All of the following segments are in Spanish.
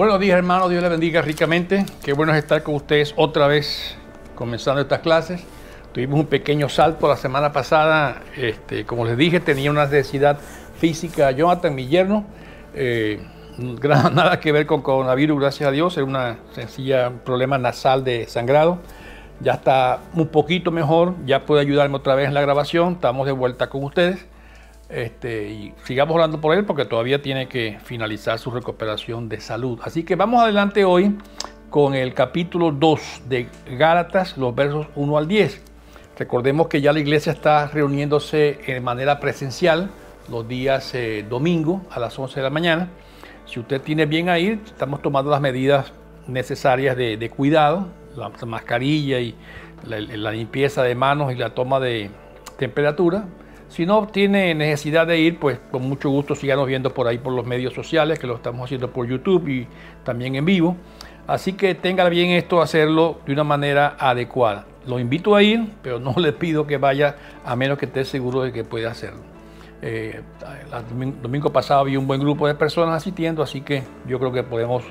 Buenos días, hermano. Dios les bendiga ricamente. Qué bueno estar con ustedes otra vez comenzando estas clases. Tuvimos un pequeño salto la semana pasada. Este, como les dije, tenía una necesidad física Jonathan, mi yerno. Eh, nada que ver con coronavirus, gracias a Dios. Es una sencilla problema nasal de sangrado. Ya está un poquito mejor. Ya puede ayudarme otra vez en la grabación. Estamos de vuelta con ustedes. Este, y sigamos hablando por él porque todavía tiene que finalizar su recuperación de salud. Así que vamos adelante hoy con el capítulo 2 de Gálatas, los versos 1 al 10. Recordemos que ya la iglesia está reuniéndose de manera presencial los días eh, domingo a las 11 de la mañana. Si usted tiene bien ahí, estamos tomando las medidas necesarias de, cuidado, la, mascarilla y la limpieza de manos y la toma de temperatura si no tiene necesidad de ir, pues con mucho gusto síganos viendo por ahí por los medios sociales, que lo estamos haciendo por YouTube y también en vivo. Así que tenga bien esto hacerlo de una manera adecuada. Lo invito a ir, pero no le pido que vaya a menos que esté seguro de que puede hacerlo. Eh, el domingo pasado había un buen grupo de personas asistiendo, así que yo creo que podemos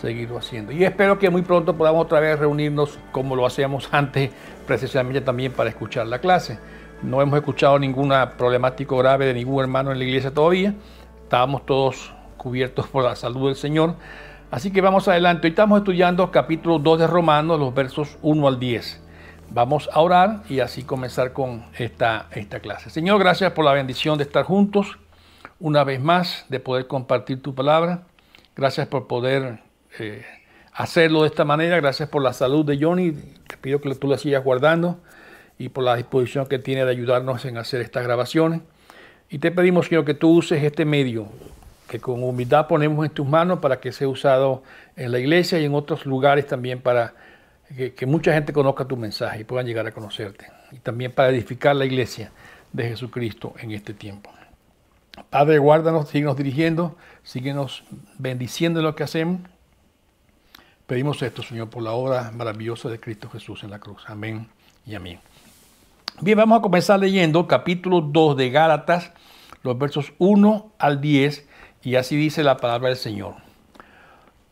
seguirlo haciendo. Y espero que muy pronto podamos otra vez reunirnos como lo hacíamos antes, precisamente también para escuchar la clase. No hemos escuchado ninguna problemático grave de ningún hermano en la iglesia todavía. Estábamos todos cubiertos por la salud del Señor. Así que vamos adelante. Hoy estamos estudiando capítulo 2 de Romanos, los versos 1 al 10. Vamos a orar y así comenzar con esta, esta clase. Señor, gracias por la bendición de estar juntos una vez más, de poder compartir tu palabra. Gracias por poder eh, hacerlo de esta manera. Gracias por la salud de Johnny. Te pido que tú la sigas guardando y por la disposición que tiene de ayudarnos en hacer estas grabaciones. Y te pedimos, Señor, que tú uses este medio que con humildad ponemos en tus manos para que sea usado en la iglesia y en otros lugares también para que, mucha gente conozca tu mensaje y puedan llegar a conocerte. Y también para edificar la iglesia de Jesucristo en este tiempo. Padre, guárdanos, síguenos dirigiendo, síguenos bendiciendo lo que hacemos. Pedimos esto, Señor, por la obra maravillosa de Cristo Jesús en la cruz. Amén y amén. Bien, vamos a comenzar leyendo capítulo 2 de Gálatas, los versos 1 al 10, y así dice la palabra del Señor.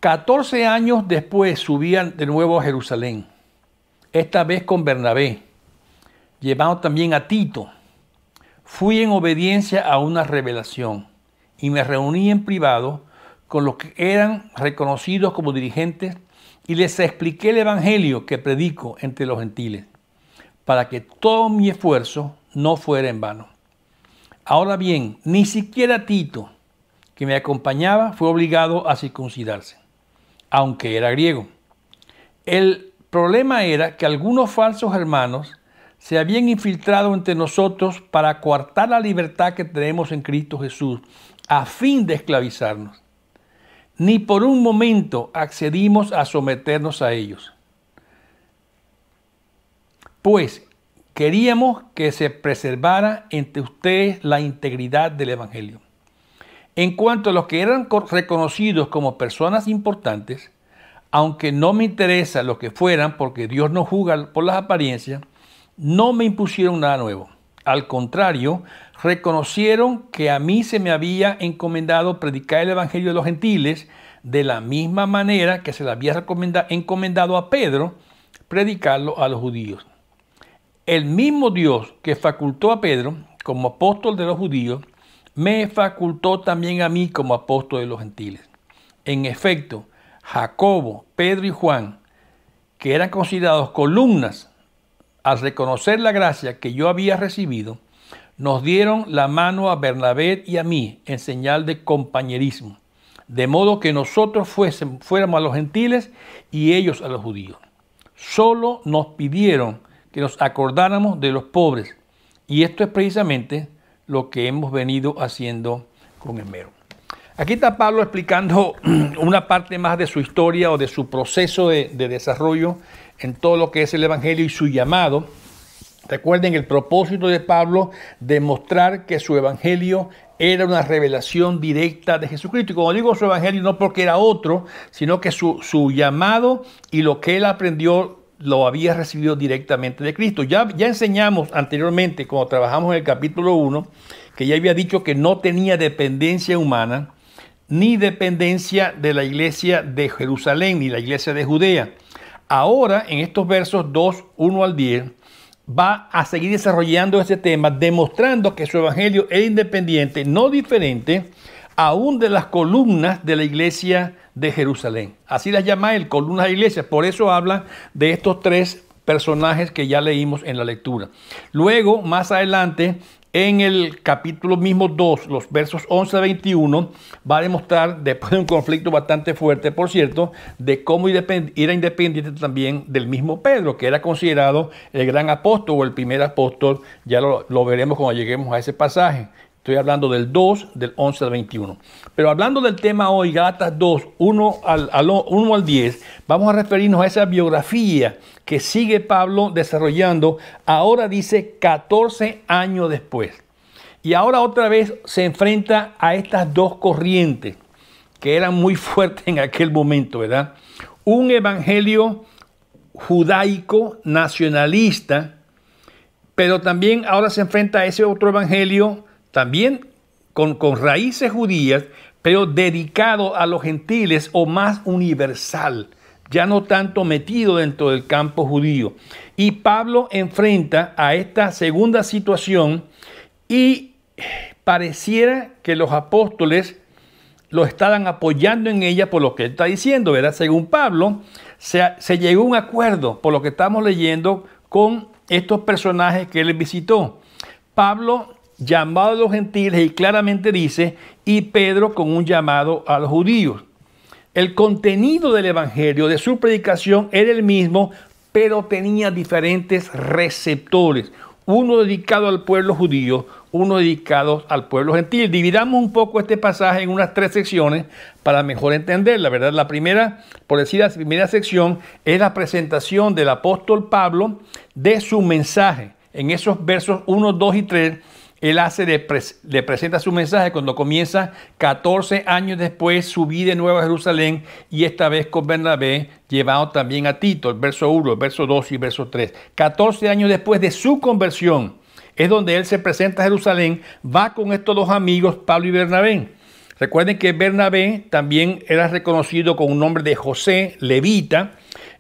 14 años después subían de nuevo a Jerusalén, esta vez con Bernabé, llevando también a Tito. Fui en obediencia a una revelación y me reuní en privado con los que eran reconocidos como dirigentes y les expliqué el Evangelio que predico entre los gentiles para que todo mi esfuerzo no fuera en vano. Ahora bien, ni siquiera Tito, que me acompañaba, fue obligado a circuncidarse, aunque era griego. El problema era que algunos falsos hermanos se habían infiltrado entre nosotros para coartar la libertad que tenemos en Cristo Jesús, a fin de esclavizarnos. Ni por un momento accedimos a someternos a ellos. Pues queríamos que se preservara entre ustedes la integridad del Evangelio. En cuanto a los que eran reconocidos como personas importantes, aunque no me interesa lo que fueran, porque Dios no juzga por las apariencias, no me impusieron nada nuevo. Al contrario, reconocieron que a mí se me había encomendado predicar el Evangelio de los gentiles de la misma manera que se le había encomendado a Pedro predicarlo a los judíos el mismo Dios que facultó a Pedro como apóstol de los judíos, me facultó también a mí como apóstol de los gentiles. En efecto, Jacobo, Pedro y Juan, que eran considerados columnas, al reconocer la gracia que yo había recibido, nos dieron la mano a Bernabé y a mí en señal de compañerismo, de modo que nosotros fuésemos, fuéramos a los gentiles y ellos a los judíos. Solo nos pidieron que nos acordáramos de los pobres. Y esto es precisamente lo que hemos venido haciendo con esmero. Aquí está Pablo explicando una parte más de su historia o de su proceso de, desarrollo en todo lo que es el Evangelio y su llamado. Recuerden el propósito de Pablo de mostrar que su evangelio era una revelación directa de Jesucristo. Y como digo su evangelio, no porque era otro, sino que su, su llamado y lo que él aprendió lo había recibido directamente de Cristo. Ya, ya enseñamos anteriormente, cuando trabajamos en el capítulo 1, que ya había dicho que no tenía dependencia humana, ni dependencia de la iglesia de Jerusalén, ni la iglesia de Judea. Ahora, en estos versos 2, 1 al 10, va a seguir desarrollando ese tema, demostrando que su evangelio es independiente, no diferente, aún de las columnas de la iglesia de Jerusalén. Así las llama él, columnas de iglesias. Por eso habla de estos tres personajes que ya leímos en la lectura. Luego, más adelante, en el capítulo mismo 2, los versos 11 a 21, va a demostrar, después de un conflicto bastante fuerte, por cierto, de cómo era independiente también del mismo Pedro, que era considerado el gran apóstol o el primer apóstol. Ya lo, lo veremos cuando lleguemos a ese pasaje. Estoy hablando del 2, del 11 al 21. Pero hablando del tema hoy, gatas 2, 1 al, 1 al 10, vamos a referirnos a esa biografía que sigue Pablo desarrollando. Ahora dice 14 años después. Y ahora otra vez se enfrenta a estas dos corrientes que eran muy fuertes en aquel momento, ¿verdad? Un evangelio judaico nacionalista, pero también ahora se enfrenta a ese otro evangelio también con, raíces judías, pero dedicado a los gentiles o más universal, ya no tanto metido dentro del campo judío. Y Pablo enfrenta a esta segunda situación y pareciera que los apóstoles lo estaban apoyando en ella por lo que él está diciendo, ¿verdad? Según Pablo, se, se llegó a un acuerdo, por lo que estamos leyendo, con estos personajes que él visitó. Pablo llamado a los gentiles y claramente dice, y Pedro con un llamado a los judíos. El contenido del Evangelio, de su predicación, era el mismo, pero tenía diferentes receptores. Uno dedicado al pueblo judío, uno dedicado al pueblo gentil. Dividamos un poco este pasaje en unas tres secciones para mejor entenderla, ¿verdad? La primera, por decir la primera sección, es la presentación del apóstol Pablo de su mensaje. En esos versos 1, 2 y 3 él hace le presenta su mensaje cuando comienza 14 años después su de nuevo a Jerusalén y esta vez con Bernabé, llevado también a Tito, el verso 1, verso 2 y verso 3. 14 años después de su conversión es donde él se presenta a Jerusalén, va con estos dos amigos, Pablo y Bernabé. Recuerden que Bernabé también era reconocido con un nombre de José Levita,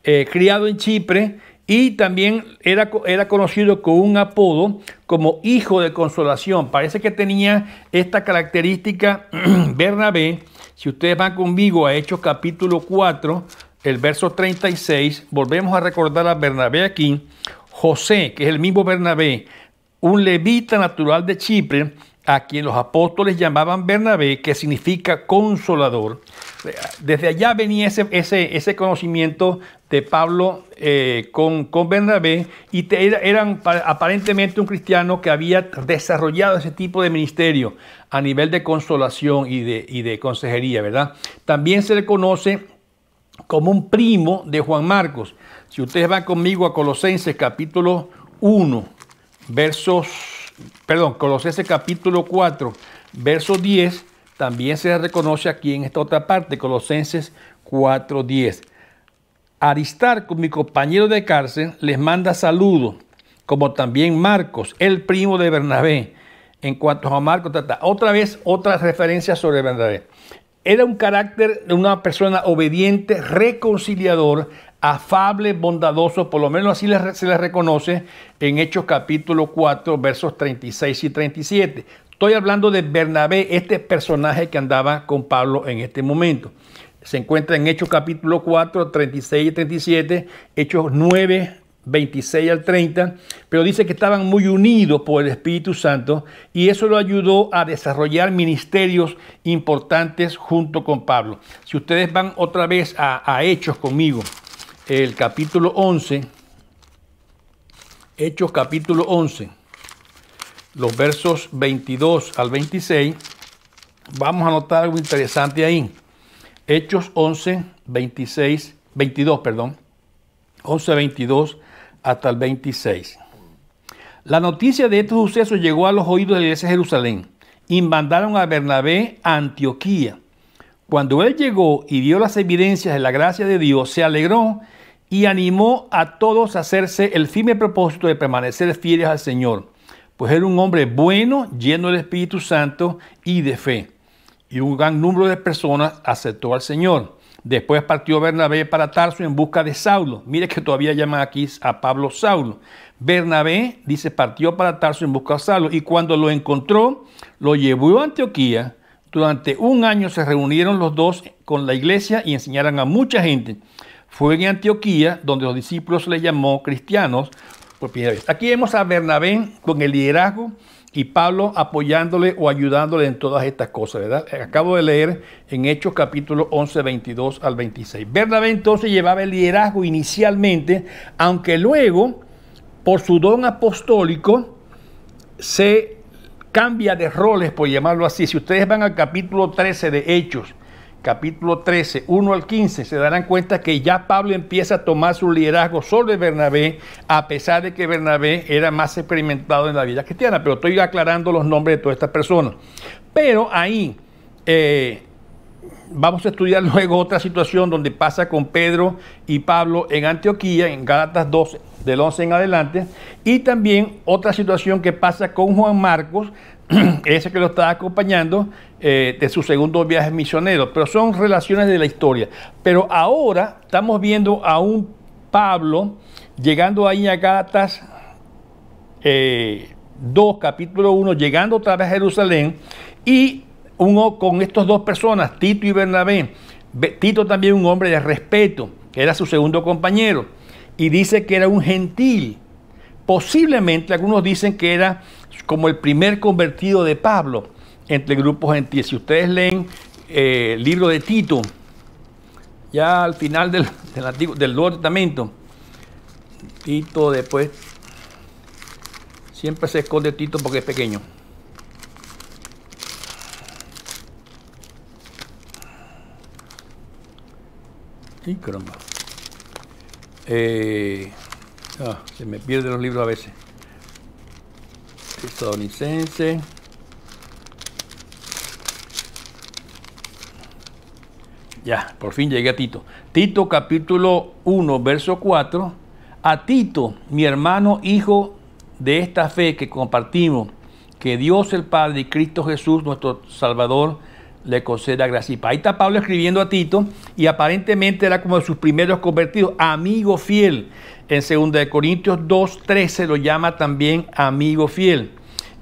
eh, criado en Chipre y también era, era conocido con un apodo como hijo de consolación. Parece que tenía esta característica Bernabé. Si ustedes van conmigo a Hechos capítulo 4, el verso 36, volvemos a recordar a Bernabé aquí. José, que es el mismo Bernabé, un levita natural de Chipre, a quien los apóstoles llamaban Bernabé, que significa consolador. Desde allá venía ese, ese, conocimiento de Pablo eh, con, Bernabé y eran aparentemente un cristiano que había desarrollado ese tipo de ministerio a nivel de consolación y de, y de consejería, ¿verdad? También se le conoce como un primo de Juan Marcos. Si ustedes van conmigo a Colosenses capítulo 1, versos perdón, Colosenses capítulo 4, verso 10, también se reconoce aquí en esta otra parte, Colosenses 4, 10. Aristarco, mi compañero de cárcel, les manda saludos, como también Marcos, el primo de Bernabé. En cuanto a Marcos, otra vez, otra referencia sobre Bernabé. Era un carácter de una persona obediente, reconciliador, afable, bondadoso, por lo menos así se les reconoce en Hechos capítulo 4, versos 36 y 37. Estoy hablando de Bernabé, este personaje que andaba con Pablo en este momento. Se encuentra en Hechos capítulo 4, 36 y 37, Hechos 9, 26 al 30, pero dice que estaban muy unidos por el Espíritu Santo y eso lo ayudó a desarrollar ministerios importantes junto con Pablo. Si ustedes van otra vez a Hechos conmigo, el capítulo 11, Hechos capítulo 11, los versos 22 al 26, vamos a notar algo interesante ahí. Hechos 11, 26, 22, perdón, 11, 22 hasta el 26. La noticia de estos sucesos llegó a los oídos de la iglesia de Jerusalén y mandaron a Bernabé a Antioquía. Cuando él llegó y dio las evidencias de la gracia de Dios, se alegró y animó a todos a hacerse el firme propósito de permanecer fieles al Señor, pues era un hombre bueno, lleno del Espíritu Santo y de fe. Y un gran número de personas aceptó al Señor. Después partió Bernabé para Tarso en busca de Saulo. Mire que todavía llama aquí a Pablo Saulo. Bernabé, dice, partió para Tarso en busca de Saulo. Y cuando lo encontró, lo llevó a Antioquía. Durante un año se reunieron los dos con la iglesia y enseñaron a mucha gente. Fue en Antioquía donde los discípulos le llamó cristianos por pues, primera vez. Aquí vemos a Bernabé con el liderazgo y Pablo apoyándole o ayudándole en todas estas cosas, ¿verdad? Acabo de leer en Hechos capítulo 11, 22 al 26. Bernabé entonces llevaba el liderazgo inicialmente, aunque luego, por su don apostólico, se cambia de roles, por llamarlo así. Si ustedes van al capítulo 13 de Hechos, capítulo 13, 1 al 15, se darán cuenta que ya Pablo empieza a tomar su liderazgo sobre Bernabé, a pesar de que Bernabé era más experimentado en la vida cristiana, pero estoy aclarando los nombres de todas estas personas. Pero ahí eh, vamos a estudiar luego otra situación donde pasa con Pedro y Pablo en Antioquía, en Gálatas 12, del 11 en adelante, y también otra situación que pasa con Juan Marcos, ese que lo está acompañando eh, de su segundo viaje misionero. Pero son relaciones de la historia. Pero ahora estamos viendo a un Pablo llegando ahí a Gatas 2, eh, capítulo 1, llegando otra vez a Jerusalén y uno con estas dos personas, Tito y Bernabé. Tito también un hombre de respeto, era su segundo compañero, y dice que era un gentil. Posiblemente algunos dicen que era como el primer convertido de Pablo entre grupos gentiles Si ustedes leen eh, el libro de Tito, ya al final del, del, Antiguo, del Nuevo Testamento, Tito después, siempre se esconde Tito porque es pequeño. Eh, ah, se me pierden los libros a veces estadounidense. Ya, por fin llegué a Tito. Tito capítulo 1, verso 4. A Tito, mi hermano, hijo de esta fe que compartimos, que Dios el Padre y Cristo Jesús, nuestro Salvador, le conceda gracia Ahí está Pablo escribiendo a Tito y aparentemente era como de sus primeros convertidos, amigo fiel. En 2 Corintios 2.13 lo llama también amigo fiel.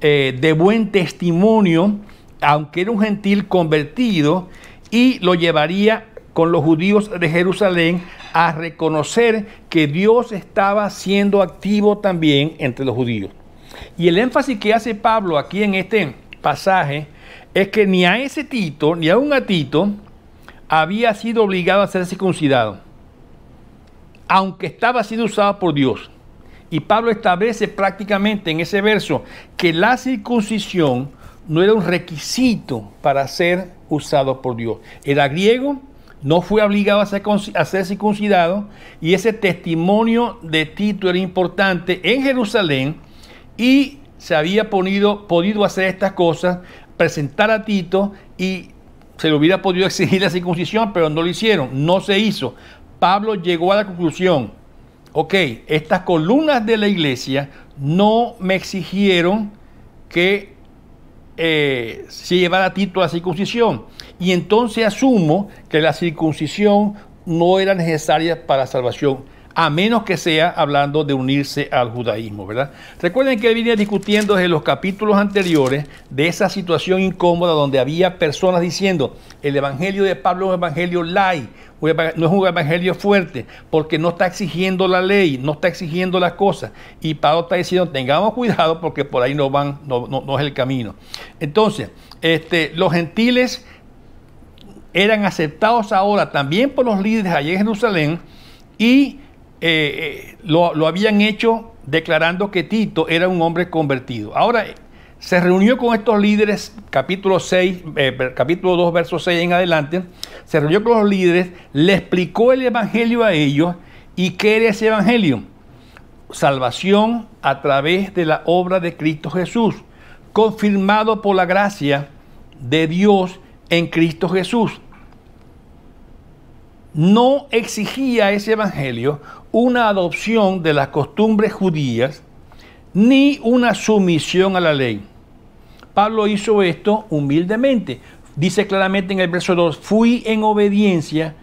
Eh, de buen testimonio, aunque era un gentil convertido, y lo llevaría con los judíos de Jerusalén a reconocer que Dios estaba siendo activo también entre los judíos. Y el énfasis que hace Pablo aquí en este pasaje es que ni a ese Tito, ni a un gatito, Tito, había sido obligado a ser circuncidado aunque estaba siendo usado por Dios. Y Pablo establece prácticamente en ese verso que la circuncisión no era un requisito para ser usado por Dios. Era griego, no fue obligado a ser, circuncidado y ese testimonio de Tito era importante en Jerusalén y se había podido hacer estas cosas, presentar a Tito y se le hubiera podido exigir la circuncisión, pero no lo hicieron, no se hizo. Pablo llegó a la conclusión, ok, estas columnas de la iglesia no me exigieron que eh, se llevara a título la circuncisión. Y entonces asumo que la circuncisión no era necesaria para la salvación a menos que sea hablando de unirse al judaísmo, ¿verdad? Recuerden que venía discutiendo desde los capítulos anteriores de esa situación incómoda donde había personas diciendo, el evangelio de Pablo es un evangelio light, no es un evangelio fuerte, porque no está exigiendo la ley, no está exigiendo las cosas. Y Pablo está diciendo, tengamos cuidado porque por ahí no van, no, es el camino. Entonces, este, los gentiles eran aceptados ahora también por los líderes allí en Jerusalén y eh, eh, lo, habían hecho declarando que Tito era un hombre convertido. Ahora, se reunió con estos líderes, capítulo 6, eh, capítulo 2, verso 6 en adelante, se reunió con los líderes, le explicó el evangelio a ellos y qué era ese evangelio. Salvación a través de la obra de Cristo Jesús, confirmado por la gracia de Dios en Cristo Jesús. No exigía ese evangelio una adopción de las costumbres judías ni una sumisión a la ley. Pablo hizo esto humildemente. Dice claramente en el verso 2, fui en obediencia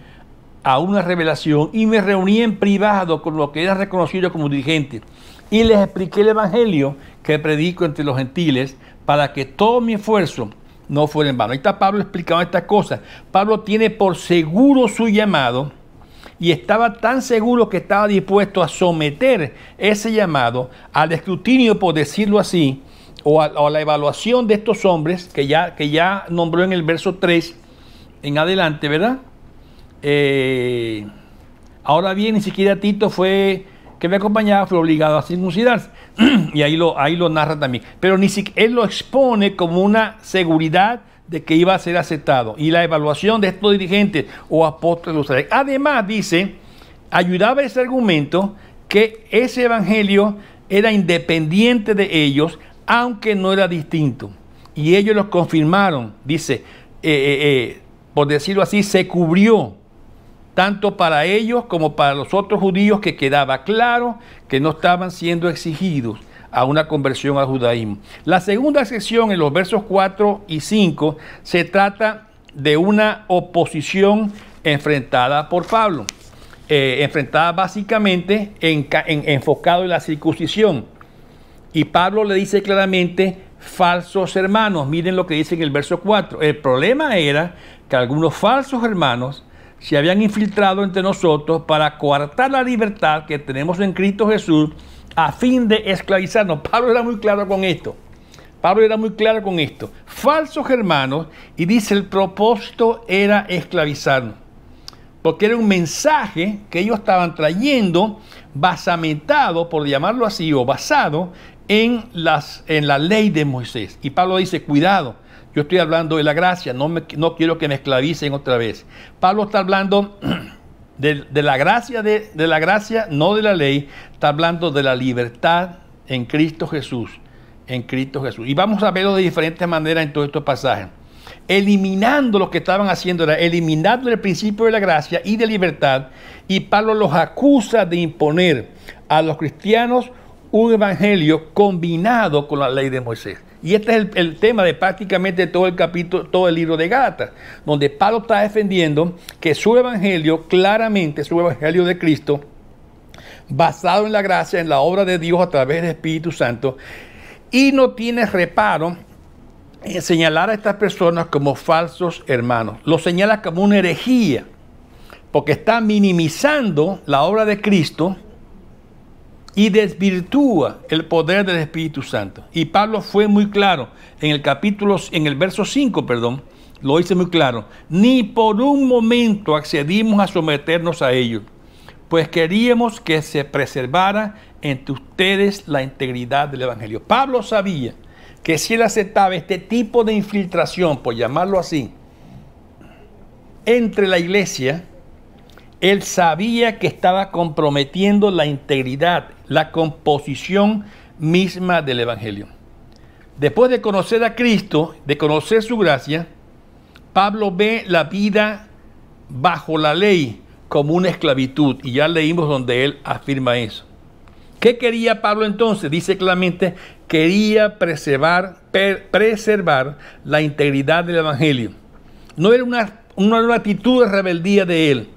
a una revelación y me reuní en privado con lo que era reconocido como dirigente y les expliqué el Evangelio que predico entre los gentiles para que todo mi esfuerzo no fuera en vano. Ahí está Pablo explicando estas cosas. Pablo tiene por seguro su llamado y estaba tan seguro que estaba dispuesto a someter ese llamado al escrutinio, por decirlo así, o a, la evaluación de estos hombres que ya, que ya nombró en el verso 3 en adelante, ¿verdad? Eh, ahora bien, ni siquiera Tito fue que me acompañaba fue obligado a circuncidarse. y ahí lo, ahí lo narra también. Pero ni siquiera él lo expone como una seguridad de que iba a ser aceptado y la evaluación de estos dirigentes o apóstoles. Además, dice, ayudaba ese argumento que ese evangelio era independiente de ellos, aunque no era distinto. Y ellos lo confirmaron, dice, eh, eh, eh, por decirlo así, se cubrió tanto para ellos como para los otros judíos que quedaba claro que no estaban siendo exigidos a una conversión al judaísmo. La segunda sección, en los versos 4 y 5, se trata de una oposición enfrentada por Pablo, eh, enfrentada básicamente en, enfocado en la circuncisión. Y Pablo le dice claramente, falsos hermanos, miren lo que dice en el verso 4, el problema era que algunos falsos hermanos se habían infiltrado entre nosotros para coartar la libertad que tenemos en Cristo Jesús a fin de esclavizarnos. Pablo era muy claro con esto. Pablo era muy claro con esto. Falsos hermanos, y dice, el propósito era esclavizarnos. Porque era un mensaje que ellos estaban trayendo basamentado, por llamarlo así, o basado en, las, en la ley de Moisés. Y Pablo dice, cuidado, yo estoy hablando de la gracia, no, me, no quiero que me esclavicen otra vez. Pablo está hablando de, la gracia de, la gracia, no de la ley, está hablando de la libertad en Cristo Jesús, en Cristo Jesús. Y vamos a verlo de diferentes maneras en todos estos pasajes. Eliminando lo que estaban haciendo, era eliminando el principio de la gracia y de libertad, y Pablo los acusa de imponer a los cristianos un evangelio combinado con la ley de Moisés. Y este es el, tema de prácticamente todo el capítulo, todo el libro de Gata, donde Pablo está defendiendo que su evangelio, claramente su evangelio de Cristo, basado en la gracia, en la obra de Dios a través del Espíritu Santo, y no tiene reparo en señalar a estas personas como falsos hermanos. Lo señala como una herejía, porque está minimizando la obra de Cristo y desvirtúa el poder del Espíritu Santo. Y Pablo fue muy claro en el capítulo, en el verso 5, perdón, lo hice muy claro, ni por un momento accedimos a someternos a ellos, pues queríamos que se preservara entre ustedes la integridad del Evangelio. Pablo sabía que si él aceptaba este tipo de infiltración, por llamarlo así, entre la iglesia, él sabía que estaba comprometiendo la integridad, la composición misma del Evangelio. Después de conocer a Cristo, de conocer su gracia, Pablo ve la vida bajo la ley como una esclavitud, y ya leímos donde él afirma eso. ¿Qué quería Pablo entonces? Dice claramente, quería preservar, preservar la integridad del Evangelio. No era, una, no era una actitud de rebeldía de él,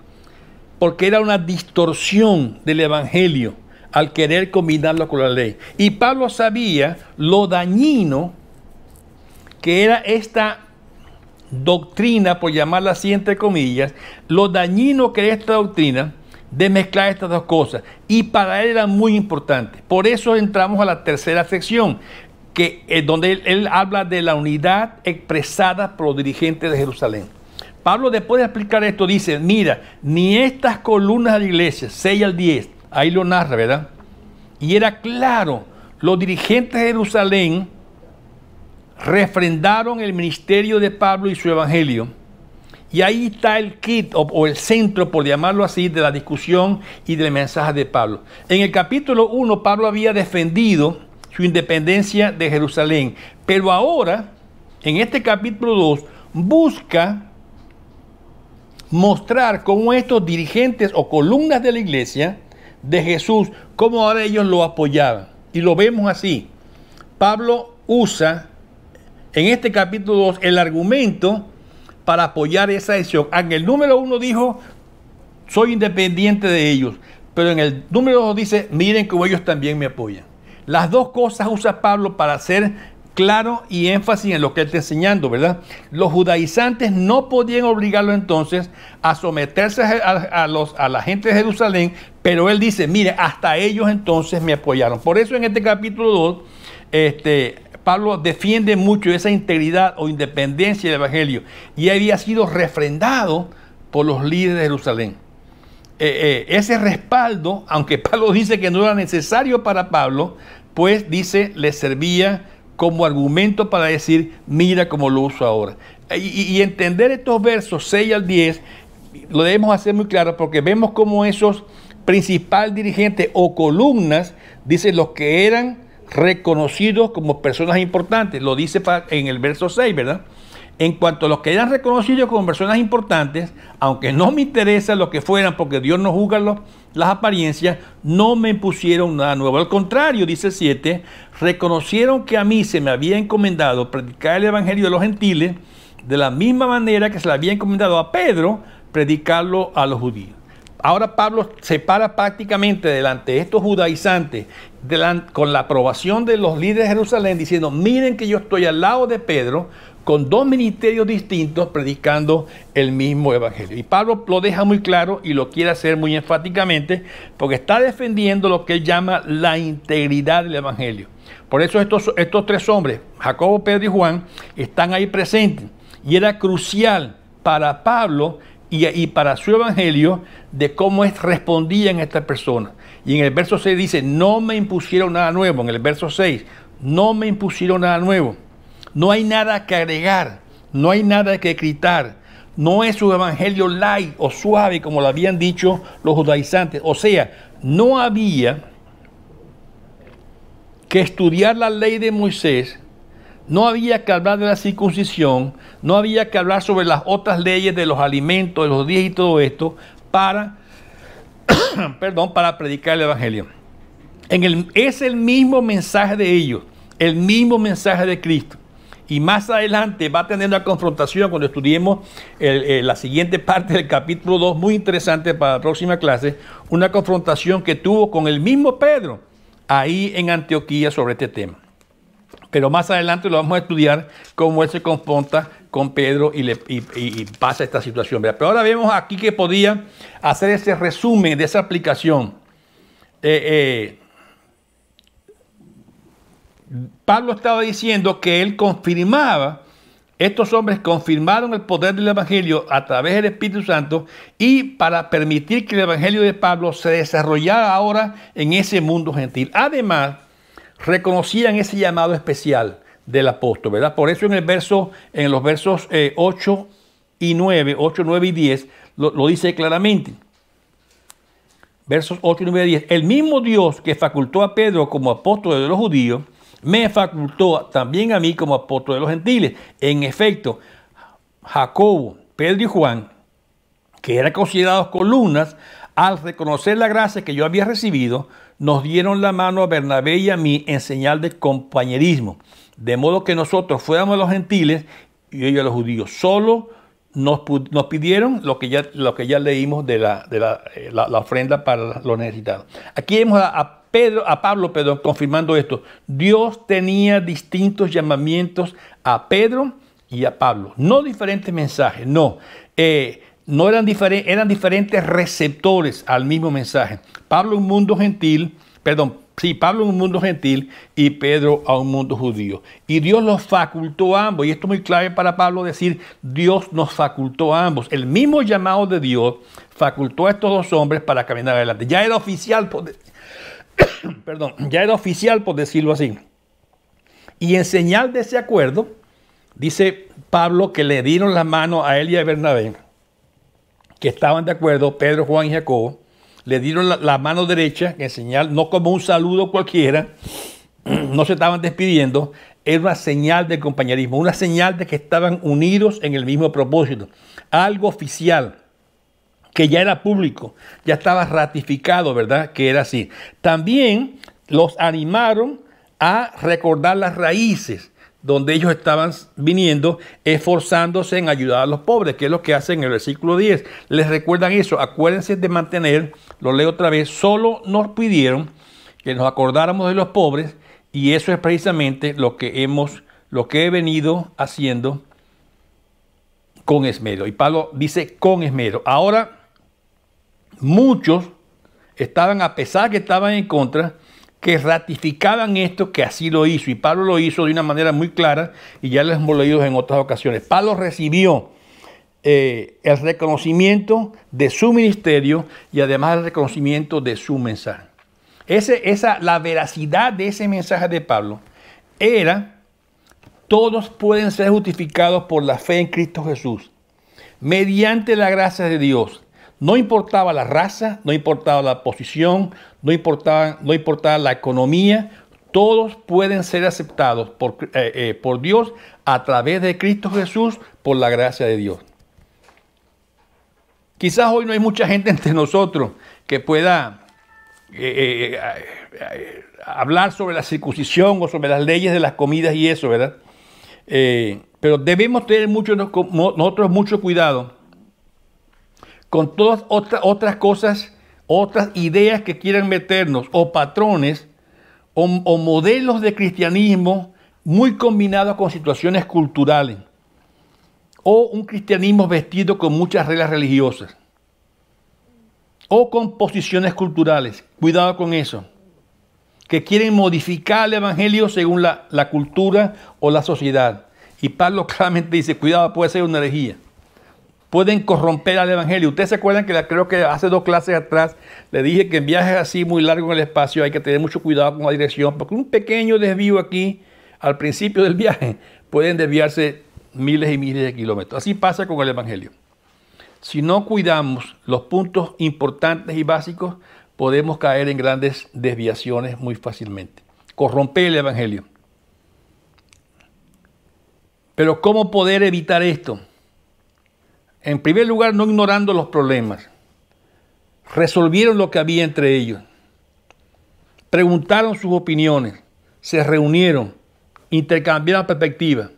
porque era una distorsión del Evangelio al querer combinarlo con la ley. Y Pablo sabía lo dañino que era esta doctrina, por llamarla así entre comillas, lo dañino que era esta doctrina de mezclar estas dos cosas. Y para él era muy importante. Por eso entramos a la tercera sección, que es eh, donde él habla de la unidad expresada por los dirigentes de Jerusalén. Pablo después de explicar esto dice, mira, ni estas columnas de la iglesia, 6 al 10, ahí lo narra, ¿verdad? Y era claro, los dirigentes de Jerusalén refrendaron el ministerio de Pablo y su evangelio. Y ahí está el kit o, el centro, por llamarlo así, de la discusión y del mensaje de Pablo. En el capítulo 1, Pablo había defendido su independencia de Jerusalén, pero ahora, en este capítulo 2, busca mostrar cómo estos dirigentes o columnas de la iglesia de Jesús, cómo ahora ellos lo apoyaban. Y lo vemos así. Pablo usa en este capítulo 2 el argumento para apoyar esa decisión. Ah, en el número 1 dijo, soy independiente de ellos, pero en el número 2 dice, miren cómo ellos también me apoyan. Las dos cosas usa Pablo para hacer claro y énfasis en lo que él está enseñando, ¿verdad? Los judaizantes no podían obligarlo entonces a someterse a, los, a la gente de Jerusalén, pero él dice, mire, hasta ellos entonces me apoyaron. Por eso en este capítulo 2, este, Pablo defiende mucho esa integridad o independencia del Evangelio y había sido refrendado por los líderes de Jerusalén. Eh, eh, ese respaldo, aunque Pablo dice que no era necesario para Pablo, pues dice, le servía como argumento para decir, mira cómo lo uso ahora. Y, entender estos versos 6 al 10 lo debemos hacer muy claro porque vemos como esos principal dirigentes o columnas, dicen los que eran reconocidos como personas importantes. Lo dice en el verso 6, ¿verdad? En cuanto a los que eran reconocidos como personas importantes, aunque no me interesa lo que fueran, porque Dios no juzga los, las apariencias, no me impusieron nada nuevo. Al contrario, dice 7, reconocieron que a mí se me había encomendado predicar el Evangelio de los gentiles, de la misma manera que se le había encomendado a Pedro predicarlo a los judíos. Ahora Pablo se para prácticamente delante de estos judaizantes con la aprobación de los líderes de Jerusalén diciendo, miren que yo estoy al lado de Pedro con dos ministerios distintos predicando el mismo evangelio. Y Pablo lo deja muy claro y lo quiere hacer muy enfáticamente porque está defendiendo lo que él llama la integridad del evangelio. Por eso estos, estos tres hombres, Jacobo, Pedro y Juan, están ahí presentes. Y era crucial para Pablo y, para su evangelio de cómo es, respondían estas personas. Y en el verso 6 dice, no me impusieron nada nuevo. En el verso 6, no me impusieron nada nuevo. No hay nada que agregar, no hay nada que gritar. No es un evangelio light o suave como lo habían dicho los judaizantes. O sea, no había que estudiar la ley de Moisés, no había que hablar de la circuncisión, no había que hablar sobre las otras leyes de los alimentos, de los días y todo esto para, perdón, para predicar el evangelio. es el mismo mensaje de ellos, el mismo mensaje de Cristo y más adelante va a tener una confrontación cuando estudiemos eh, la siguiente parte del capítulo 2, muy interesante para la próxima clase, una confrontación que tuvo con el mismo Pedro ahí en Antioquía sobre este tema. Pero más adelante lo vamos a estudiar cómo él se confronta con Pedro y, le, pasa esta situación. Pero ahora vemos aquí que podía hacer ese resumen de esa aplicación. Eh, eh, Pablo estaba diciendo que él confirmaba, estos hombres confirmaron el poder del Evangelio a través del Espíritu Santo y para permitir que el Evangelio de Pablo se desarrollara ahora en ese mundo gentil. Además, reconocían ese llamado especial del apóstol, ¿verdad? Por eso en, los versos 8 eh, y 9, 8, 9 y 10, lo, lo dice claramente versos 8 y 9 y 10. El mismo Dios que facultó a Pedro como apóstol de los judíos, me facultó también a mí como apóstol de los gentiles. En efecto, Jacobo, Pedro y Juan, que eran considerados columnas, al reconocer la gracia que yo había recibido, nos dieron la mano a Bernabé y a mí en señal de compañerismo, de modo que nosotros fuéramos los gentiles y ellos los judíos. Solo nos, pidieron lo que ya, leímos de, eh, la, ofrenda para los necesitados. Aquí vemos a a Pablo, perdón, confirmando esto. Dios tenía distintos llamamientos a Pedro y a Pablo. No diferentes mensajes, no. Eh, no eran, diferentes, eran diferentes receptores al mismo mensaje. Pablo un mundo gentil, perdón, sí, Pablo a un mundo gentil y Pedro a un mundo judío. Y Dios los facultó a ambos. Y esto es muy clave para Pablo decir, Dios nos facultó a ambos. El mismo llamado de Dios facultó a estos dos hombres para caminar adelante. Ya era oficial perdón, ya era oficial, por decirlo así. Y en señal de ese acuerdo, dice Pablo que le dieron la mano a él y a Bernabé, que estaban de acuerdo, Pedro, Juan y Jacobo, le dieron la, mano derecha, en señal, no como un saludo cualquiera, no se estaban despidiendo, era una señal de compañerismo, una señal de que estaban unidos en el mismo propósito, algo oficial que ya era público, ya estaba ratificado, ¿verdad? Que era así. También los animaron a recordar las raíces donde ellos estaban viniendo, esforzándose en ayudar a los pobres, que es lo que hacen en el versículo 10. Les recuerdan eso, acuérdense de mantener, lo leo otra vez, solo nos pidieron que nos acordáramos de los pobres y eso es precisamente lo que hemos, lo que he venido haciendo con esmero. Y Pablo dice con esmero. Ahora muchos estaban, a pesar que estaban en contra, que ratificaban esto, que así lo hizo. Y Pablo lo hizo de una manera muy clara y ya lo hemos leído en otras ocasiones. Pablo recibió eh, el reconocimiento de su ministerio y además el reconocimiento de su mensaje. Ese, esa, la veracidad de ese mensaje de Pablo era, todos pueden ser justificados por la fe en Cristo Jesús, mediante la gracia de Dios no importaba la raza, no importaba la posición, no importaba, no importaba la economía, todos pueden ser aceptados por, eh, eh, por, Dios a través de Cristo Jesús por la gracia de Dios. Quizás hoy no hay mucha gente entre nosotros que pueda eh, hablar sobre la circuncisión o sobre las leyes de las comidas y eso, ¿verdad? pero debemos tener nosotros mucho cuidado con todas otras cosas, otras ideas que quieren meternos, o patrones, o, modelos de cristianismo muy combinados con situaciones culturales, o un cristianismo vestido con muchas reglas religiosas, o con posiciones culturales. Cuidado con eso que quieren modificar el Evangelio según la, la, cultura o la sociedad. Y Pablo claramente dice, cuidado, puede ser una herejía pueden corromper al Evangelio. Ustedes se acuerdan que creo que hace dos clases atrás le dije que en viajes así muy largos en el espacio hay que tener mucho cuidado con la dirección, porque un pequeño desvío aquí al principio del viaje pueden desviarse miles y miles de kilómetros. Así pasa con el Evangelio. Si no cuidamos los puntos importantes y básicos, podemos caer en grandes desviaciones muy fácilmente. Corromper el Evangelio. Pero ¿cómo poder evitar esto? en primer lugar, no ignorando los problemas, resolvieron lo que había entre ellos, preguntaron sus opiniones, se reunieron, intercambiaron perspectivas,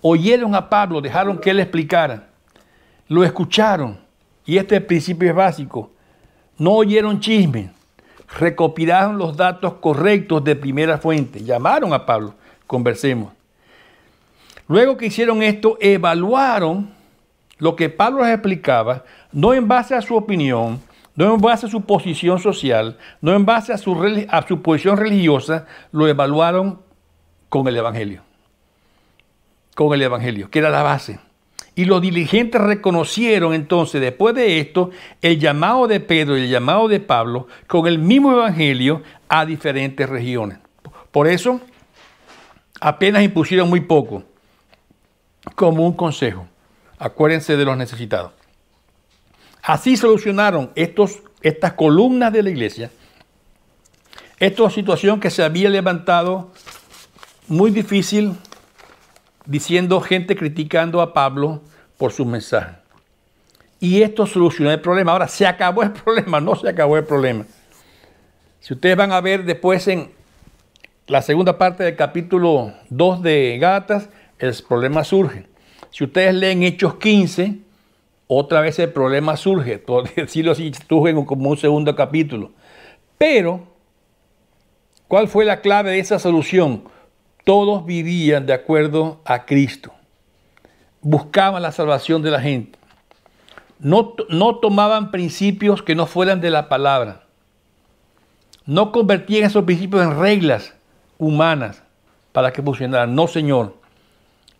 oyeron a Pablo, dejaron que él explicara, lo escucharon, y este principio es básico, no oyeron chismes, recopilaron los datos correctos de primera fuente, llamaron a Pablo, conversemos. Luego que hicieron esto, evaluaron lo que Pablo les explicaba, no en base a su opinión, no en base a su posición social, no en base a su, a su posición religiosa, lo evaluaron con el Evangelio. Con el Evangelio, que era la base. Y los diligentes reconocieron entonces, después de esto, el llamado de Pedro y el llamado de Pablo con el mismo Evangelio a diferentes regiones. Por eso, apenas impusieron muy poco como un consejo. Acuérdense de los necesitados. Así solucionaron estos, estas columnas de la iglesia esta situación que se había levantado muy difícil, diciendo gente criticando a Pablo por su mensaje. Y esto solucionó el problema. Ahora, se acabó el problema, no se acabó el problema. Si ustedes van a ver después en la segunda parte del capítulo 2 de Gatas, el problema surge. Si ustedes leen Hechos 15, otra vez el problema surge, por decirlo así, surge como un segundo capítulo. Pero, ¿cuál fue la clave de esa solución? Todos vivían de acuerdo a Cristo, buscaban la salvación de la gente, no, no tomaban principios que no fueran de la palabra, no convertían esos principios en reglas humanas para que funcionaran. No, Señor,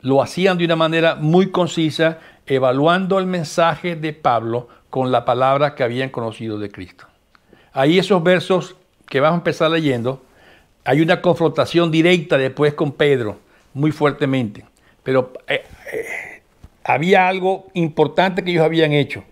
lo hacían de una manera muy concisa, evaluando el mensaje de Pablo con la palabra que habían conocido de Cristo. Ahí esos versos que vamos a empezar leyendo, hay una confrontación directa después con Pedro, muy fuertemente. Pero eh, eh, había algo importante que ellos habían hecho.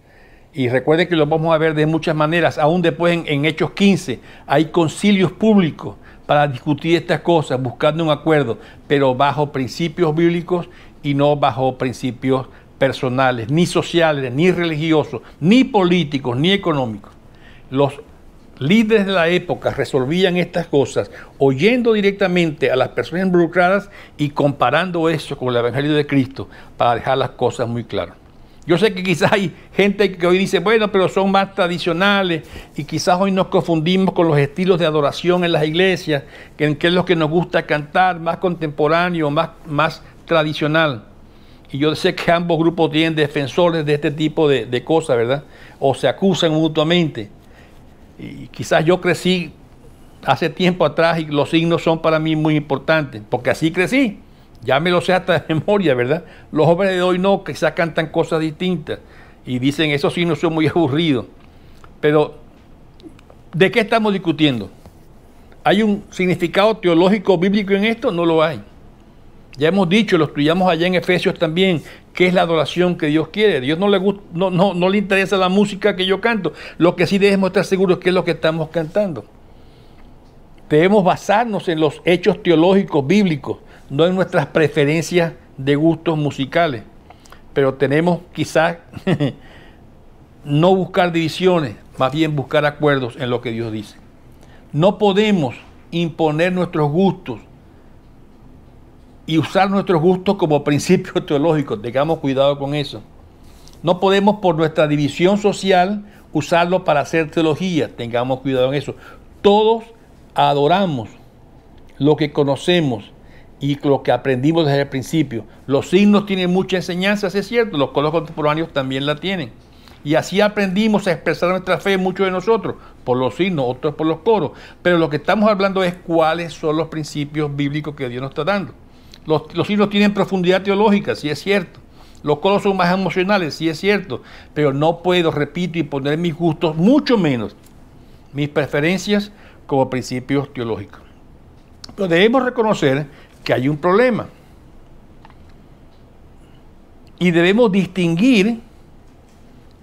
Y recuerden que lo vamos a ver de muchas maneras, aún después en, en Hechos 15, hay concilios públicos para discutir estas cosas, buscando un acuerdo, pero bajo principios bíblicos y no bajo principios personales, ni sociales, ni religiosos, ni políticos, ni económicos. Los líderes de la época resolvían estas cosas oyendo directamente a las personas involucradas y comparando eso con el Evangelio de Cristo para dejar las cosas muy claras. Yo sé que quizás hay gente que hoy dice, bueno, pero son más tradicionales y quizás hoy nos confundimos con los estilos de adoración en las iglesias, que, es lo que nos gusta cantar, más contemporáneo, más, más tradicional. Y yo sé que ambos grupos tienen defensores de este tipo de, de cosas, ¿verdad? O se acusan mutuamente. Y quizás yo crecí hace tiempo atrás y los signos son para mí muy importantes, porque así crecí. Ya me lo sé hasta de memoria, ¿verdad? Los jóvenes de hoy no, quizás cantan cosas distintas y dicen, eso sí, no son muy aburridos. Pero, ¿de qué estamos discutiendo? ¿Hay un significado teológico bíblico en esto? No lo hay. Ya hemos dicho, lo estudiamos allá en Efesios también, que es la adoración que Dios quiere. Dios no le, gusta, no, le interesa la música que yo canto. Lo que sí debemos estar seguros es que es lo que estamos cantando. Debemos basarnos en los hechos teológicos bíblicos no en nuestras preferencias de gustos musicales, pero tenemos quizás no buscar divisiones, más bien buscar acuerdos en lo que Dios dice. No podemos imponer nuestros gustos y usar nuestros gustos como principio teológicos, tengamos cuidado con eso. No podemos por nuestra división social usarlo para hacer teología, tengamos cuidado en eso. Todos adoramos lo que conocemos y lo que aprendimos desde el principio. Los signos tienen mucha enseñanza, es cierto, los colegios contemporáneos también la tienen. Y así aprendimos a expresar nuestra fe, muchos de nosotros, por los signos, otros por los coros. Pero lo que estamos hablando es cuáles son los principios bíblicos que Dios nos está dando. Los, signos tienen profundidad teológica, sí es cierto. Los coros son más emocionales, sí es cierto. Pero no puedo, repito, imponer mis gustos, mucho menos mis preferencias como principios teológicos. Pero debemos reconocer que hay un problema. Y debemos distinguir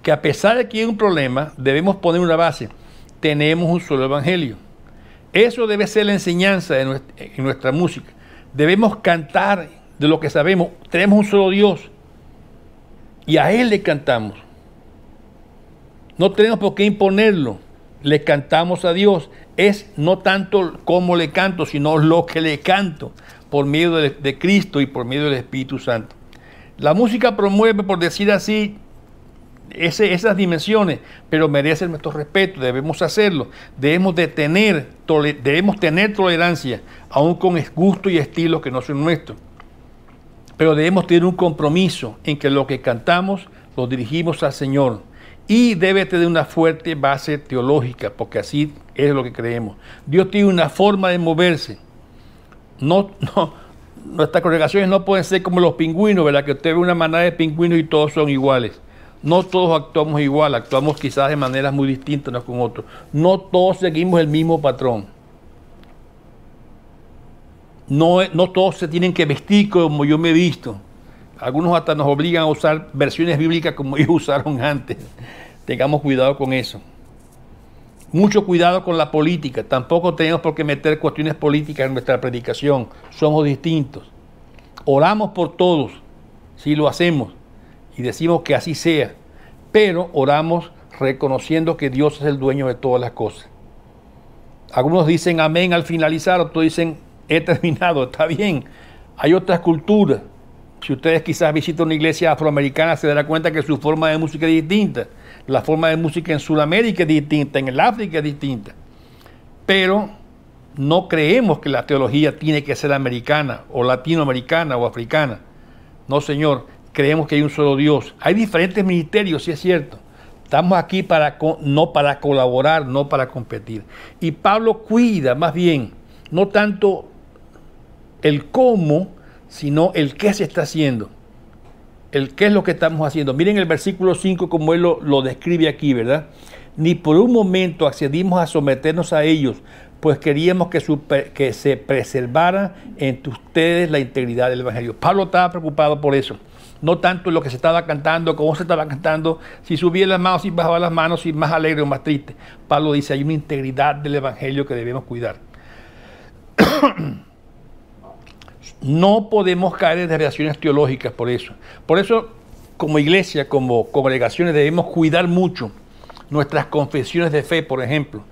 que a pesar de que hay un problema, debemos poner una base. Tenemos un solo evangelio. Eso debe ser la enseñanza de nuestra, en nuestra música. Debemos cantar de lo que sabemos. Tenemos un solo Dios. Y a Él le cantamos. No tenemos por qué imponerlo. Le cantamos a Dios. Es no tanto cómo le canto, sino lo que le canto por medio de, Cristo y por medio del Espíritu Santo. La música promueve, por decir así, esas dimensiones, pero merece nuestro respeto, debemos hacerlo, debemos, tener, debemos tener tolerancia, aún con gusto y estilos que no son nuestros. Pero debemos tener un compromiso en que lo que cantamos lo dirigimos al Señor y debe tener una fuerte base teológica, porque así es lo que creemos. Dios tiene una forma de moverse no, no, nuestras congregaciones no pueden ser como los pingüinos, ¿verdad? Que usted ve una manada de pingüinos y todos son iguales. No todos actuamos igual, actuamos quizás de maneras muy distintas unos con otros. No todos seguimos el mismo patrón. No, no todos se tienen que vestir como yo me he visto. Algunos hasta nos obligan a usar versiones bíblicas como ellos usaron antes. Tengamos cuidado con eso. Mucho cuidado con la política. Tampoco tenemos por qué meter cuestiones políticas en nuestra predicación. Somos distintos. Oramos por todos, si lo hacemos, y decimos que así sea. Pero oramos reconociendo que Dios es el dueño de todas las cosas. Algunos dicen amén al finalizar, otros dicen he terminado, está bien. Hay otras culturas. Si ustedes quizás visitan una iglesia afroamericana, se darán cuenta que su forma de música es distinta la forma de música en Sudamérica es distinta, en el África es distinta. Pero no creemos que la teología tiene que ser americana o latinoamericana o africana. No, Señor, creemos que hay un solo Dios. Hay diferentes ministerios, sí es cierto. Estamos aquí para no para colaborar, no para competir. Y Pablo cuida más bien, no tanto el cómo, sino el qué se está haciendo el, ¿qué es lo que estamos haciendo? Miren el versículo 5 como él lo, describe aquí, ¿verdad? Ni por un momento accedimos a someternos a ellos, pues queríamos que, que se preservara entre ustedes la integridad del Evangelio. Pablo estaba preocupado por eso no tanto lo que se estaba cantando, cómo se estaba cantando, si subía las manos, si bajaba las manos, si más alegre o más triste. Pablo dice, hay una integridad del Evangelio que debemos cuidar. No podemos caer en desviaciones teológicas por eso. Por eso, como iglesia, como congregaciones, debemos cuidar mucho nuestras confesiones de fe, por ejemplo.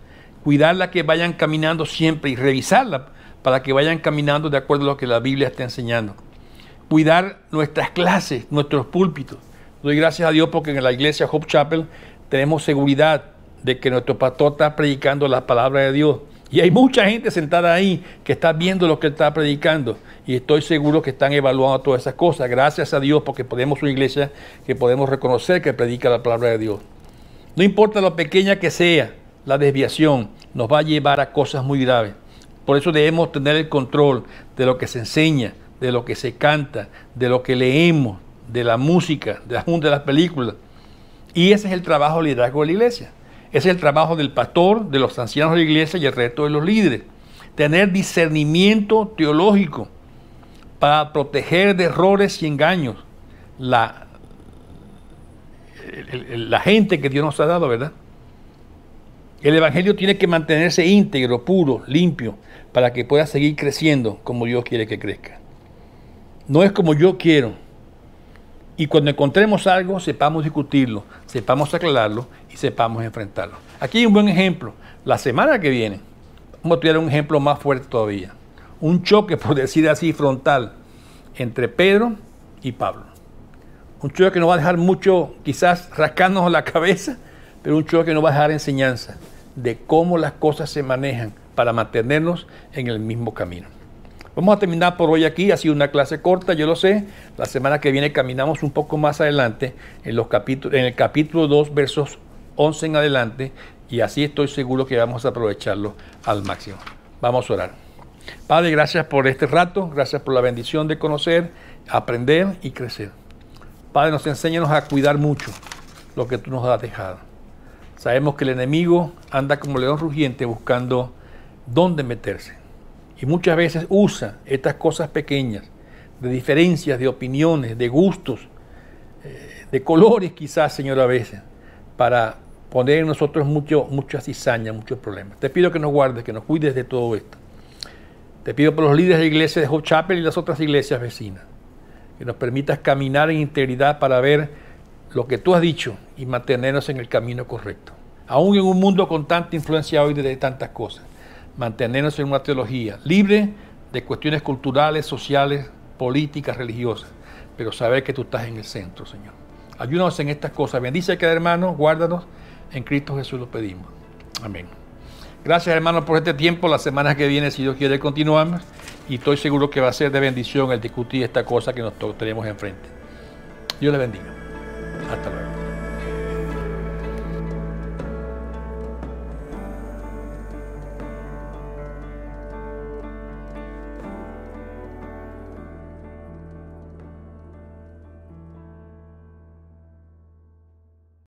Cuidarlas que vayan caminando siempre y revisarlas para que vayan caminando de acuerdo a lo que la Biblia está enseñando. Cuidar nuestras clases, nuestros púlpitos. Doy gracias a Dios porque en la iglesia Hope Chapel tenemos seguridad de que nuestro pastor está predicando la palabra de Dios y hay mucha gente sentada ahí que está viendo lo que está predicando y estoy seguro que están evaluando todas esas cosas. Gracias a Dios porque podemos una iglesia que podemos reconocer que predica la palabra de Dios. No importa lo pequeña que sea, la desviación nos va a llevar a cosas muy graves. Por eso debemos tener el control de lo que se enseña, de lo que se canta, de lo que leemos, de la música, de las, de las películas. Y ese es el trabajo liderazgo de la iglesia es el trabajo del pastor, de los ancianos de la iglesia y el resto de los líderes. Tener discernimiento teológico para proteger de errores y engaños la, la gente que Dios nos ha dado, ¿verdad? El Evangelio tiene que mantenerse íntegro, puro, limpio, para que pueda seguir creciendo como Dios quiere que crezca. No es como yo quiero, y cuando encontremos algo, sepamos discutirlo, sepamos aclararlo y sepamos enfrentarlo. Aquí hay un buen ejemplo. La semana que viene vamos a tener un ejemplo más fuerte todavía. Un choque, por decir así, frontal entre Pedro y Pablo. Un choque que nos va a dejar mucho, quizás rascarnos la cabeza, pero un choque que nos va a dejar enseñanza de cómo las cosas se manejan para mantenernos en el mismo camino. Vamos a terminar por hoy aquí. Ha sido una clase corta, yo lo sé. La semana que viene caminamos un poco más adelante en, los en el capítulo 2, versos 11 en adelante. Y así estoy seguro que vamos a aprovecharlo al máximo. Vamos a orar. Padre, gracias por este rato. Gracias por la bendición de conocer, aprender y crecer. Padre, nos enséñanos a cuidar mucho lo que tú nos has dejado. Sabemos que el enemigo anda como león rugiente buscando dónde meterse y muchas veces usa estas cosas pequeñas, de diferencias, de opiniones, de gustos, eh, de colores quizás, Señor, a veces, para poner en nosotros mucho, muchas cizañas, muchos problemas. Te pido que nos guardes, que nos cuides de todo esto. Te pido por los líderes de la iglesia de Hope Chapel y las otras iglesias vecinas, que nos permitas caminar en integridad para ver lo que tú has dicho y mantenernos en el camino correcto, aún en un mundo con tanta influencia hoy de tantas cosas mantenernos en una teología libre de cuestiones culturales, sociales, políticas, religiosas, pero saber que tú estás en el centro, Señor. Ayúdanos en estas cosas. Bendice a cada hermano, guárdanos. En Cristo Jesús lo pedimos. Amén. Gracias, hermanos, por este tiempo. La semana que viene, si Dios quiere, continuamos. Y estoy seguro que va a ser de bendición el discutir esta cosa que nos tenemos enfrente. Dios le bendiga. Hasta luego.